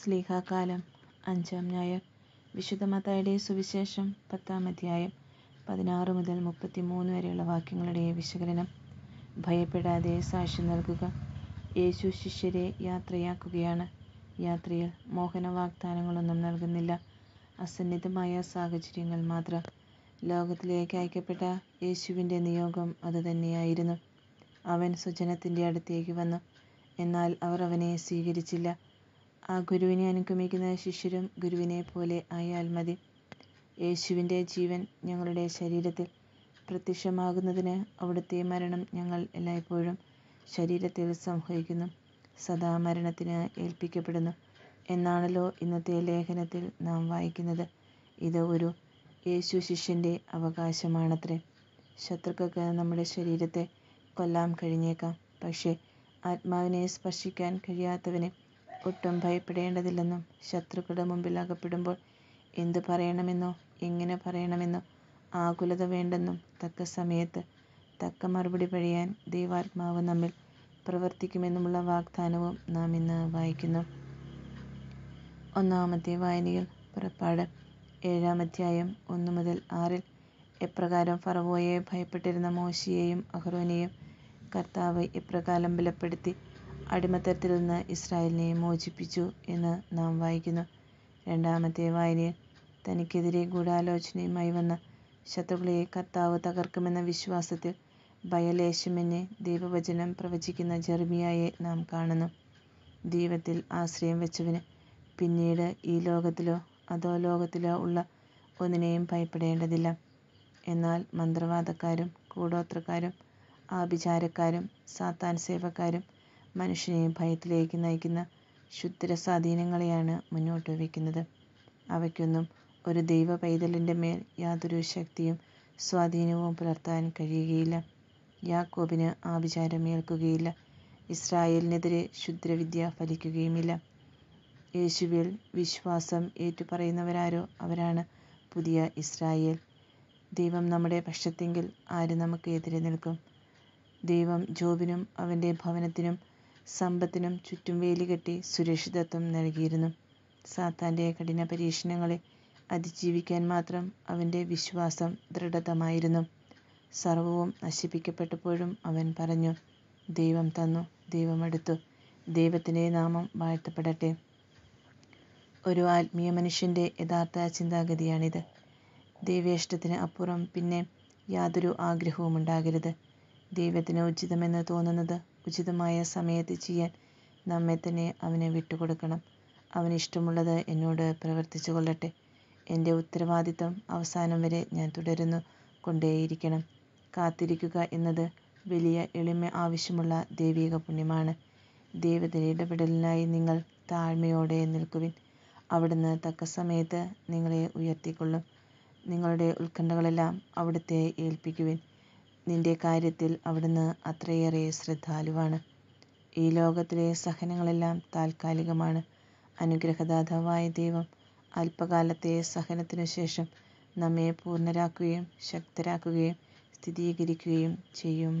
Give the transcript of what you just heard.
സ്ലീഹാകാലം അഞ്ചാം ഞായർ വിശുദ്ധ മതയുടെ സുവിശേഷം പത്താം അധ്യായം പതിനാറ് മുതൽ മുപ്പത്തിമൂന്ന് വരെയുള്ള വാക്യങ്ങളുടെ വിശകലനം ഭയപ്പെടാതെ സാക്ഷി നൽകുക യേശു ശിഷ്യരെ യാത്രയാക്കുകയാണ് യാത്രയിൽ മോഹന വാഗ്ദാനങ്ങളൊന്നും നൽകുന്നില്ല അസന്നിധമായ സാഹചര്യങ്ങൾ മാത്രം ലോകത്തിലേക്ക് അയക്കപ്പെട്ട യേശുവിൻ്റെ നിയോഗം അതുതന്നെയായിരുന്നു അവൻ സുജനത്തിൻ്റെ അടുത്തേക്ക് വന്നു എന്നാൽ അവർ അവനെ സ്വീകരിച്ചില്ല ആ ഗുരുവിനെ അനുഗമിക്കുന്ന ശിഷ്യരും ഗുരുവിനെ പോലെ ആയാൽ മതി യേശുവിൻ്റെ ജീവൻ ഞങ്ങളുടെ ശരീരത്തിൽ പ്രത്യക്ഷമാകുന്നതിന് അവിടുത്തെ മരണം ഞങ്ങൾ എല്ലായ്പ്പോഴും ശരീരത്തിൽ സംഭവിക്കുന്നു സദാ മരണത്തിന് ഏൽപ്പിക്കപ്പെടുന്നു എന്നാണല്ലോ ഇന്നത്തെ ലേഖനത്തിൽ നാം വായിക്കുന്നത് ഇത് ഒരു യേശു ശിഷ്യൻ്റെ അവകാശമാണത്രേ ശത്രുക്കൾക്ക് നമ്മുടെ ശരീരത്തെ കൊല്ലാം കഴിഞ്ഞേക്കാം പക്ഷേ ആത്മാവിനെ സ്പർശിക്കാൻ കഴിയാത്തവനെ ഒട്ടും ഭയപ്പെടേണ്ടതില്ലെന്നും ശത്രുക്കളുടെ മുമ്പിൽ അകപ്പെടുമ്പോൾ എന്തു പറയണമെന്നോ എങ്ങനെ പറയണമെന്നോ ആകുലത വേണ്ടെന്നും തക്ക സമയത്ത് തക്ക മറുപടി പറയാൻ ദൈവാത്മാവ് നമ്മിൽ പ്രവർത്തിക്കുമെന്നുമുള്ള വാഗ്ദാനവും നാം ഇന്ന് വായിക്കുന്നു ഒന്നാമത്തെ വായനയിൽ പുറപ്പാട് ഏഴാം അധ്യായം ഒന്ന് മുതൽ ആറിൽ എപ്രകാരം ഫറവോയെ ഭയപ്പെട്ടിരുന്ന മോശിയെയും അഹ്റോനെയും കർത്താവ് എപ്രകാരം ബലപ്പെടുത്തി അടിമത്തത്തിൽ നിന്ന് ഇസ്രായേലിനെ മോചിപ്പിച്ചു എന്ന് നാം വായിക്കുന്നു രണ്ടാമത്തെ വായനയിൽ തനിക്കെതിരെ ഗൂഢാലോചനയുമായി വന്ന ശത്രുക്കളെ കർത്താവ് തകർക്കുമെന്ന വിശ്വാസത്തിൽ ഭയലേശമെന്നെ ദൈവവചനം പ്രവചിക്കുന്ന ജെർമിയായെ നാം കാണുന്നു ദൈവത്തിൽ ആശ്രയം വെച്ചവന് പിന്നീട് ഈ ലോകത്തിലോ അതോ ലോകത്തിലോ ഉള്ള ഒന്നിനെയും ഭയപ്പെടേണ്ടതില്ല എന്നാൽ മന്ത്രവാദക്കാരും കൂടോത്രക്കാരും ആഭിചാരക്കാരും സാത്താൻ സേവക്കാരും മനുഷ്യനെ ഭയത്തിലേക്ക് നയിക്കുന്ന സ്വാധീനങ്ങളെയാണ് മുന്നോട്ട് വയ്ക്കുന്നത് അവയ്ക്കൊന്നും ഒരു ദൈവ പൈതലിൻ്റെ മേൽ യാതൊരു ശക്തിയും സ്വാധീനവും പുലർത്താൻ കഴിയുകയില്ല യാക്കോബിന് ആ ഏൽക്കുകയില്ല ഇസ്രായേലിനെതിരെ ക്ഷുദ്രവിദ്യ ഫലിക്കുകയുമില്ല യേശുവിൽ വിശ്വാസം ഏറ്റുപറയുന്നവരാരോ അവരാണ് പുതിയ ഇസ്രായേൽ ദൈവം നമ്മുടെ പക്ഷത്തെങ്കിൽ ആര് നമുക്ക് എതിരെ നിൽക്കും ദൈവം ജോബിനും അവൻ്റെ ഭവനത്തിനും സമ്പത്തിനും ചുറ്റും വേലി കെട്ടി സുരക്ഷിതത്വം നൽകിയിരുന്നു. സാത്താന്റെ കഠിന പരീക്ഷണങ്ങളെ അതിജീവിക്കാൻ മാത്രം അവന്റെ വിശ്വാസം ദൃഢതമായിരുന്നു സർവവും നശിപ്പിക്കപ്പെട്ടപ്പോഴും അവൻ പറഞ്ഞു, "ദൈവം തന്നു, ദൈവം എടുത്തു, ദൈവത്തിന്റെ നാമം വാഴ്ത്തപ്പെടട്ടെ. ഒരു ആത്മീയ മനുഷ്യന്റെ യഥാർത്ഥ ചിന്താഗതിയാണിത്. ദൈവേഷ്ടത്തിന് അപ്പുറം പിന്നെ യാതൊരു ഉണ്ടാകരുത് ദൈവത്തിന് ഉചിതമെന്ന് തോന്നുന്നത് ഉചിതമായ സമയത്ത് ചെയ്യാൻ നമ്മെ തന്നെ അവന് വിട്ടുകൊടുക്കണം അവന് ഇഷ്ടമുള്ളത് എന്നോട് പ്രവർത്തിച്ചു കൊള്ളട്ടെ എൻ്റെ ഉത്തരവാദിത്തം അവസാനം വരെ ഞാൻ തുടരുന്നു കൊണ്ടേയിരിക്കണം കാത്തിരിക്കുക എന്നത് വലിയ എളിമ ആവശ്യമുള്ള ദൈവിക പുണ്യമാണ് ദൈവത്തിൻ്റെ ഇടപെടലിനായി നിങ്ങൾ താഴ്മയോടെ നിൽക്കുവിൻ അവിടുന്ന് തക്ക സമയത്ത് നിങ്ങളെ ഉയർത്തിക്കൊള്ളും നിങ്ങളുടെ ഉത്കണ്ഠകളെല്ലാം അവിടുത്തെ ഏൽപ്പിക്കുവിൻ നിന്റെ കാര്യത്തിൽ അവിടുന്ന് അത്രയേറെ ശ്രദ്ധാലുവാണ് ഈ ലോകത്തിലെ സഹനങ്ങളെല്ലാം താൽക്കാലികമാണ് അനുഗ്രഹദാതാവായ ദൈവം അല്പകാലത്തെ സഹനത്തിനു ശേഷം നമ്മെ പൂർണ്ണരാക്കുകയും ശക്തരാക്കുകയും സ്ഥിരീകരിക്കുകയും ചെയ്യും